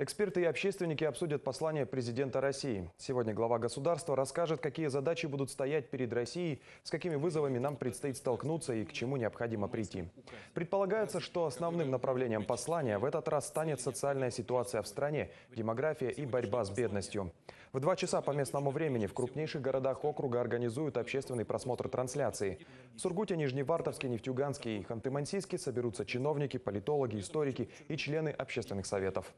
Эксперты и общественники обсудят послание президента России. Сегодня глава государства расскажет, какие задачи будут стоять перед Россией, с какими вызовами нам предстоит столкнуться и к чему необходимо прийти. Предполагается, что основным направлением послания в этот раз станет социальная ситуация в стране, демография и борьба с бедностью. В два часа по местному времени в крупнейших городах округа организуют общественный просмотр трансляции. В Сургуте, Нижневартовске, Нефтьюганске и Ханты-Мансийске соберутся чиновники, политологи, историки и члены общественных советов.